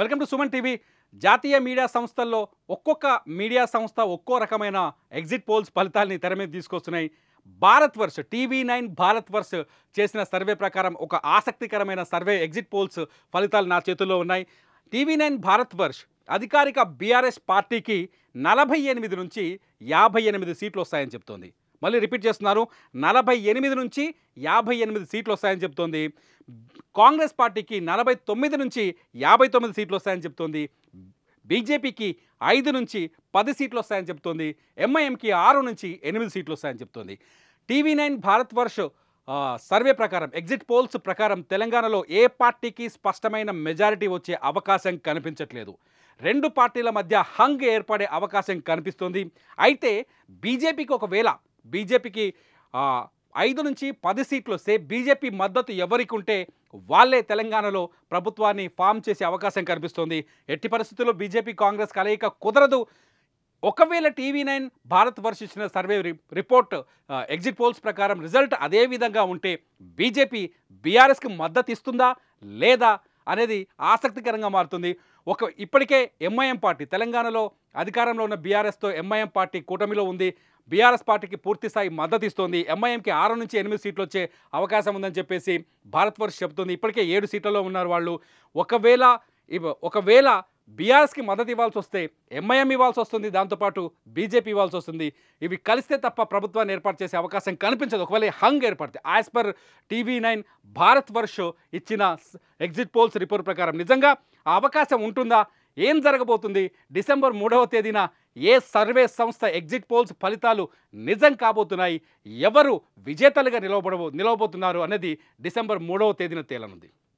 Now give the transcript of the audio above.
welcome to Suman TV జాతీయ media సంస్థల్లో ఒక్కొక్క మీడియా సంస్థ ఒక్కో రకమైన ఎగ్జిట్ పోల్స్ ఫలితాలని తెర మీద తీసుకొస్తున్నాయి Bharatvarsh TV nine Bharatvarsh చేసిన సర్వే ప్రకారం ఒక ఆసక్తికరమైన సర్వే ఎగ్జిట్ పోల్స్ ఫలితాలు నా చేతుల్లో ఉన్నాయి టీవీ నైన్ భారత్ వర్ష్ అధికారిక బీఆర్ఎస్ పార్టీకి నలభై ఎనిమిది నుంచి యాభై ఎనిమిది సీట్లు వస్తాయని చెప్తోంది మళ్ళీ రిపీట్ చేస్తున్నారు నలభై ఎనిమిది నుంచి యాభై ఎనిమిది సీట్లు వస్తాయని చెప్తోంది కాంగ్రెస్ పార్టీకి నలభై తొమ్మిది నుంచి యాభై తొమ్మిది సీట్లు వస్తాయని చెప్తోంది బీజేపీకి ఐదు నుంచి పది సీట్లు వస్తాయని చెప్తోంది ఎంఐఎంకి ఆరు నుంచి ఎనిమిది సీట్లు వస్తాయని చెప్తోంది TV nine Bharatvarsh survey ప్రకారం ఎగ్జిట్ పోల్స్ ప్రకారం తెలంగాణలో ఏ పార్టీకి స్పష్టమైన మెజారిటీ వచ్చే అవకాశం కనిపించట్లేదు రెండు పార్టీల మధ్య హంగ్ ఏర్పడే అవకాశం కనిపిస్తోంది అయితే బీజేపీకి ఒకవేళ బీజేపీకి ఐదు నుంచి పది సీట్లు వస్తే బీజేపీ మద్దతు ఎవరికి ఉంటే వాళ్ళే తెలంగాణలో ప్రభుత్వాన్ని ఫామ్ చేసే అవకాశం కనిపిస్తుంది ఎట్టి పరిస్థితుల్లో బీజేపీ కాంగ్రెస్ కలయిక కుదరదు ఒకవేళ టీవీ నైన్ భారత్ వర్షించిన సర్వే రిపోర్ట్ ఎగ్జిట్ పోల్స్ ప్రకారం రిజల్ట్ అదే విధంగా ఉంటే బీజేపీ బీఆర్ఎస్కి మద్దతు ఇస్తుందా లేదా అనేది ఆసక్తికరంగా మారుతుంది ఒక ఇప్పటికే ఎంఐఎం పార్టీ తెలంగాణలో అధికారంలో ఉన్న బీఆర్ఎస్తో ఎంఐఎం పార్టీ కూటమిలో ఉంది బీఆర్ఎస్ పార్టీకి పూర్తిస్థాయి మద్దతు ఇస్తోంది ఎంఐఎంకి ఆరు నుంచి ఎనిమిది సీట్లు వచ్చే అవకాశం ఉందని చెప్పేసి భారత్ వర్ష చెబుతుంది ఇప్పటికే ఏడు సీట్లలో ఉన్నారు వాళ్ళు ఒకవేళ ఒకవేళ బీఆర్ఎస్కి మద్దతు ఇవ్వాల్సి వస్తే ఎంఐఎం ఇవ్వాల్సి వస్తుంది దాంతోపాటు బీజేపీ ఇవ్వాల్సి వస్తుంది ఇవి కలిస్తే తప్ప ప్రభుత్వాన్ని ఏర్పాటు చేసే అవకాశం కనిపించదు ఒకవేళ హంగ్ ఏర్పడితే as per TV nine Bharatvarsh ఇచ్చిన ఎగ్జిట్ పోల్స్ రిపోర్ట్ ప్రకారం నిజంగా ఆ అవకాశం ఉంటుందా ఏం జరగబోతుంది డిసెంబర్ మూడవ తేదీన ఏ సర్వే సంస్థ ఎగ్జిట్ పోల్స్ ఫలితాలు నిజం కాబోతున్నాయి ఎవరు విజేతలుగా నిలవబడబో నిలవబోతున్నారు అనేది డిసెంబర్ మూడవ తేదీన తేలనుంది